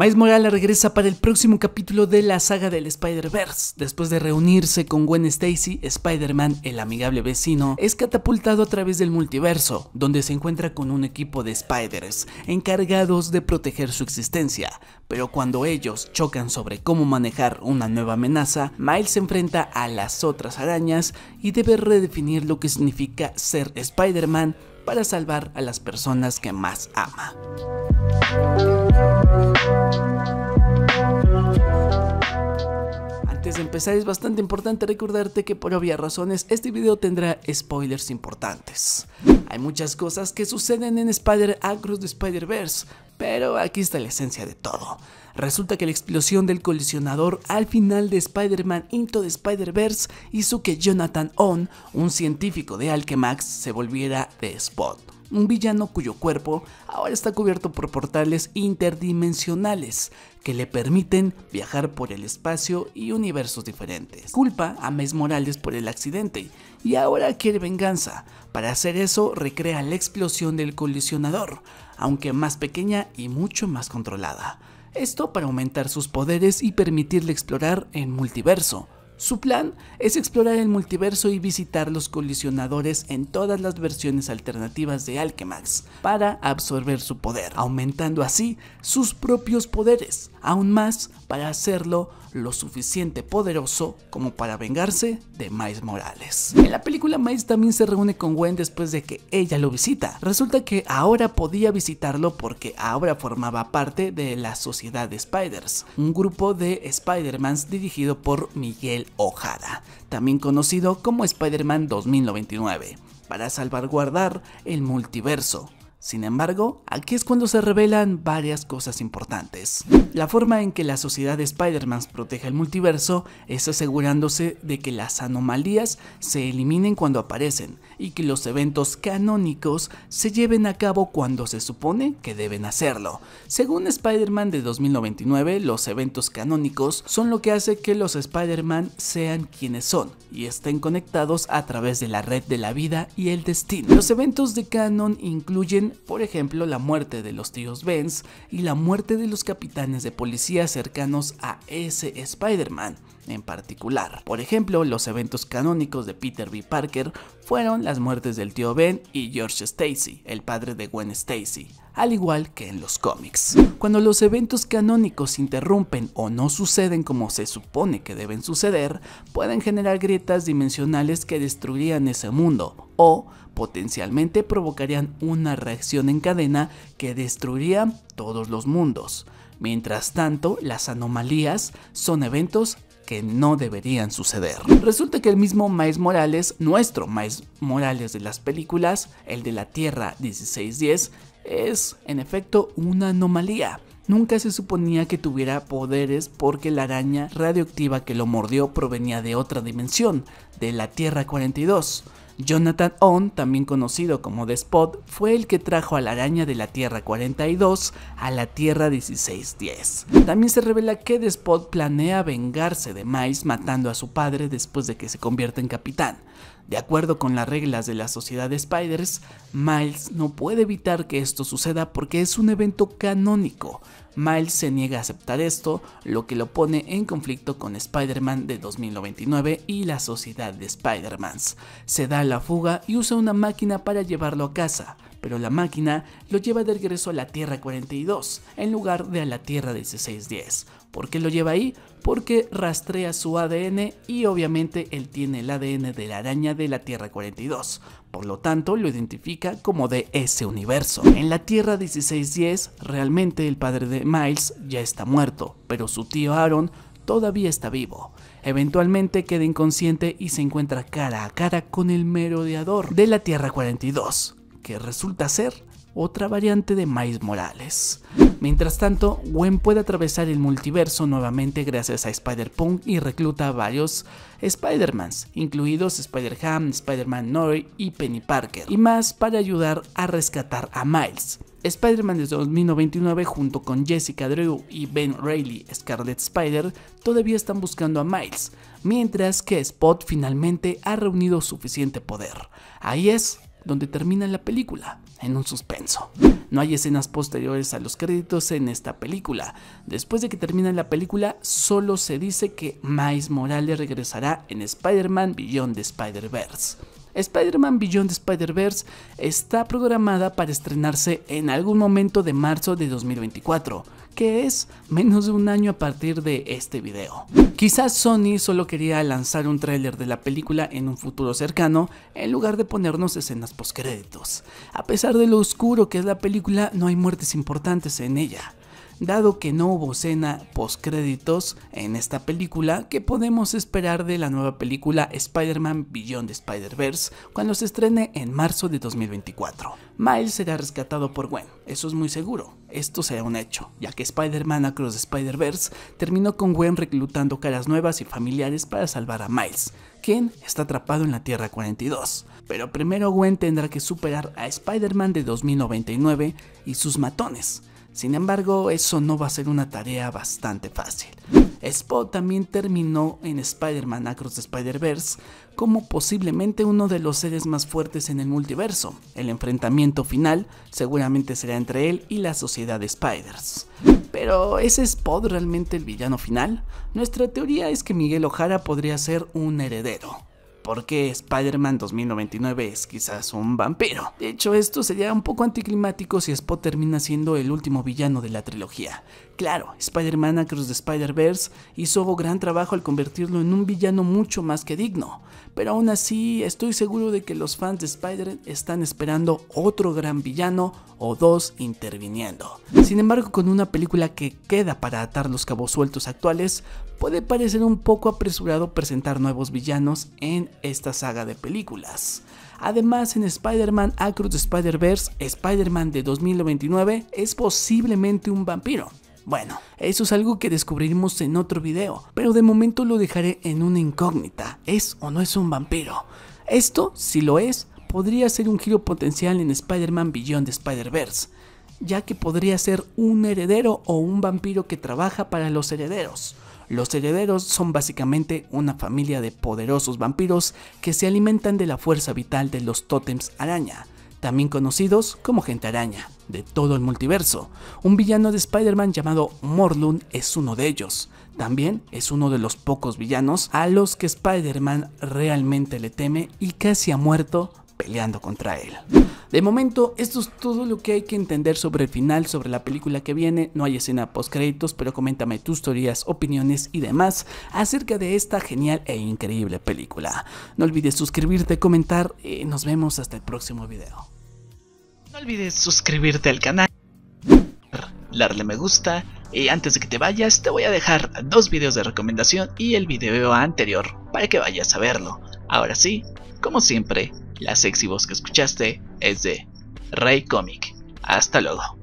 Miles Morales regresa para el próximo capítulo de la saga del Spider-Verse. Después de reunirse con Gwen Stacy, Spider-Man, el amigable vecino, es catapultado a través del multiverso, donde se encuentra con un equipo de Spiders encargados de proteger su existencia. Pero cuando ellos chocan sobre cómo manejar una nueva amenaza, Miles se enfrenta a las otras arañas y debe redefinir lo que significa ser Spider-Man para salvar a las personas que más ama. Antes de empezar es bastante importante recordarte que por obvias razones este video tendrá spoilers importantes. Hay muchas cosas que suceden en Spider-Across de Spider-Verse, pero aquí está la esencia de todo. Resulta que la explosión del colisionador al final de Spider-Man Into the Spider-Verse hizo que Jonathan On, un científico de Alchemax, se volviera de Spot, un villano cuyo cuerpo ahora está cubierto por portales interdimensionales que le permiten viajar por el espacio y universos diferentes. Culpa a Mes Morales por el accidente y ahora quiere venganza. Para hacer eso recrea la explosión del colisionador, aunque más pequeña y mucho más controlada esto para aumentar sus poderes y permitirle explorar el multiverso. Su plan es explorar el multiverso y visitar los colisionadores en todas las versiones alternativas de Alchemax para absorber su poder, aumentando así sus propios poderes, aún más para hacerlo lo suficiente poderoso como para vengarse de Miles Morales. En la película Miles también se reúne con Gwen después de que ella lo visita. Resulta que ahora podía visitarlo porque ahora formaba parte de la Sociedad de Spiders, un grupo de Spider-Mans dirigido por Miguel Ojada, también conocido como Spider-Man 2099 para salvaguardar el multiverso, sin embargo, aquí es cuando se revelan varias cosas importantes. La forma en que la sociedad de Spider-Man protege el multiverso es asegurándose de que las anomalías se eliminen cuando aparecen, y que los eventos canónicos se lleven a cabo cuando se supone que deben hacerlo. Según Spider-Man de 2099, los eventos canónicos son lo que hace que los Spider-Man sean quienes son y estén conectados a través de la red de la vida y el destino. Los eventos de canon incluyen, por ejemplo, la muerte de los tíos Benz y la muerte de los capitanes de policía cercanos a ese Spider-Man en particular. Por ejemplo, los eventos canónicos de Peter B. Parker fueron las muertes del tío Ben y George Stacy, el padre de Gwen Stacy, al igual que en los cómics. Cuando los eventos canónicos interrumpen o no suceden como se supone que deben suceder, pueden generar grietas dimensionales que destruirían ese mundo o potencialmente provocarían una reacción en cadena que destruiría todos los mundos. Mientras tanto, las anomalías son eventos que no deberían suceder. Resulta que el mismo Miles Morales, nuestro Miles Morales de las películas, el de la Tierra 1610, es en efecto una anomalía. Nunca se suponía que tuviera poderes porque la araña radioactiva que lo mordió provenía de otra dimensión, de la Tierra 42. Jonathan On, también conocido como The Spot, fue el que trajo a la araña de la Tierra 42 a la Tierra 1610. También se revela que Despot planea vengarse de Miles matando a su padre después de que se convierta en capitán. De acuerdo con las reglas de la sociedad de Spiders, Miles no puede evitar que esto suceda porque es un evento canónico. Miles se niega a aceptar esto, lo que lo pone en conflicto con Spider-Man de 2099 y la sociedad de Spider-Mans. Se da la fuga y usa una máquina para llevarlo a casa pero la máquina lo lleva de regreso a la Tierra 42 en lugar de a la Tierra 1610. ¿Por qué lo lleva ahí? Porque rastrea su ADN y obviamente él tiene el ADN de la araña de la Tierra 42, por lo tanto lo identifica como de ese universo. En la Tierra 1610 realmente el padre de Miles ya está muerto, pero su tío Aaron todavía está vivo. Eventualmente queda inconsciente y se encuentra cara a cara con el merodeador de la Tierra 42, que resulta ser otra variante de Miles Morales. Mientras tanto, Gwen puede atravesar el multiverso nuevamente gracias a Spider-Punk y recluta a varios Spider-Mans, incluidos Spider-Ham, Spider-Man Nori y Penny Parker, y más para ayudar a rescatar a Miles. Spider-Man de 2099 junto con Jessica Drew y Ben Reilly, Scarlet Spider, todavía están buscando a Miles, mientras que Spot finalmente ha reunido suficiente poder. Ahí es donde termina la película, en un suspenso. No hay escenas posteriores a los créditos en esta película. Después de que termina la película, solo se dice que Miles Morales regresará en Spider-Man Beyond de Spider-Verse. Spider-Man Beyond de Spider-Verse está programada para estrenarse en algún momento de marzo de 2024 que es menos de un año a partir de este video. Quizás Sony solo quería lanzar un tráiler de la película en un futuro cercano en lugar de ponernos escenas postcréditos. A pesar de lo oscuro que es la película, no hay muertes importantes en ella dado que no hubo escena postcréditos en esta película, ¿qué podemos esperar de la nueva película Spider-Man Beyond de Spider-Verse cuando se estrene en marzo de 2024. Miles será rescatado por Gwen, eso es muy seguro, esto será un hecho, ya que Spider-Man Across Spider-Verse terminó con Gwen reclutando caras nuevas y familiares para salvar a Miles, quien está atrapado en la Tierra 42. Pero primero Gwen tendrá que superar a Spider-Man de 2099 y sus matones, sin embargo, eso no va a ser una tarea bastante fácil. Spot también terminó en Spider-Man Across the Spider-Verse como posiblemente uno de los seres más fuertes en el multiverso. El enfrentamiento final seguramente será entre él y la sociedad de Spiders. Pero ¿es Spot realmente el villano final? Nuestra teoría es que Miguel O'Hara podría ser un heredero por qué Spider-Man 2099 es quizás un vampiro. De hecho, esto sería un poco anticlimático si Spot termina siendo el último villano de la trilogía. Claro, Spider-Man Across the Spider-Verse hizo gran trabajo al convertirlo en un villano mucho más que digno, pero aún así estoy seguro de que los fans de Spider man están esperando otro gran villano o dos interviniendo. Sin embargo, con una película que queda para atar los cabos sueltos actuales, puede parecer un poco apresurado presentar nuevos villanos en esta saga de películas. Además, en Spider-Man Across Spider-Verse, Spider-Man de 2029 es posiblemente un vampiro. Bueno, eso es algo que descubriremos en otro video, pero de momento lo dejaré en una incógnita. ¿Es o no es un vampiro? Esto, si lo es, podría ser un giro potencial en Spider-Man Beyond de Spider-Verse, ya que podría ser un heredero o un vampiro que trabaja para los herederos. Los herederos son básicamente una familia de poderosos vampiros que se alimentan de la fuerza vital de los tótems araña, también conocidos como gente araña, de todo el multiverso. Un villano de Spider-Man llamado Morlun es uno de ellos. También es uno de los pocos villanos a los que Spider-Man realmente le teme y casi ha muerto, peleando contra él. De momento, esto es todo lo que hay que entender sobre el final, sobre la película que viene. No hay escena post créditos, pero coméntame tus teorías, opiniones y demás acerca de esta genial e increíble película. No olvides suscribirte, comentar y nos vemos hasta el próximo video. No olvides suscribirte al canal, darle me gusta y antes de que te vayas te voy a dejar dos videos de recomendación y el video anterior para que vayas a verlo. Ahora sí, como siempre, la sexy voz que escuchaste es de Rey Comic. Hasta luego.